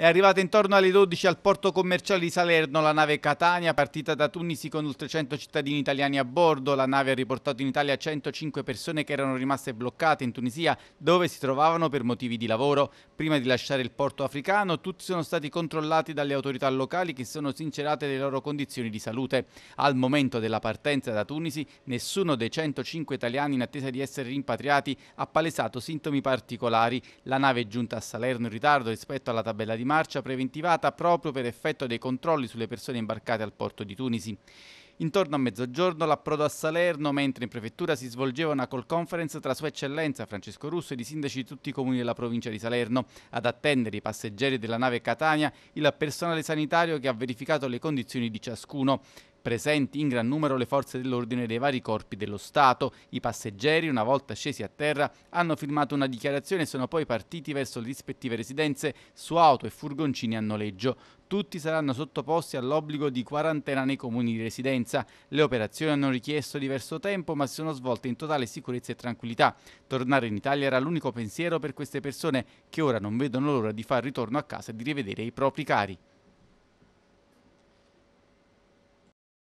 È arrivata intorno alle 12 al porto commerciale di Salerno la nave Catania, partita da Tunisi con oltre 100 cittadini italiani a bordo. La nave ha riportato in Italia 105 persone che erano rimaste bloccate in Tunisia, dove si trovavano per motivi di lavoro. Prima di lasciare il porto africano, tutti sono stati controllati dalle autorità locali che sono sincerate le loro condizioni di salute. Al momento della partenza da Tunisi, nessuno dei 105 italiani in attesa di essere rimpatriati ha palesato sintomi particolari. La nave è giunta a Salerno in ritardo rispetto alla tabella di marcia preventivata proprio per effetto dei controlli sulle persone imbarcate al porto di Tunisi. Intorno a mezzogiorno l'approdo a Salerno, mentre in prefettura si svolgeva una call conference tra Sua Eccellenza Francesco Russo ed i sindaci di tutti i comuni della provincia di Salerno. Ad attendere i passeggeri della nave Catania, il personale sanitario che ha verificato le condizioni di ciascuno presenti in gran numero le forze dell'ordine dei vari corpi dello Stato. I passeggeri, una volta scesi a terra, hanno firmato una dichiarazione e sono poi partiti verso le rispettive residenze su auto e furgoncini a noleggio. Tutti saranno sottoposti all'obbligo di quarantena nei comuni di residenza. Le operazioni hanno richiesto diverso tempo ma si sono svolte in totale sicurezza e tranquillità. Tornare in Italia era l'unico pensiero per queste persone che ora non vedono l'ora di far ritorno a casa e di rivedere i propri cari.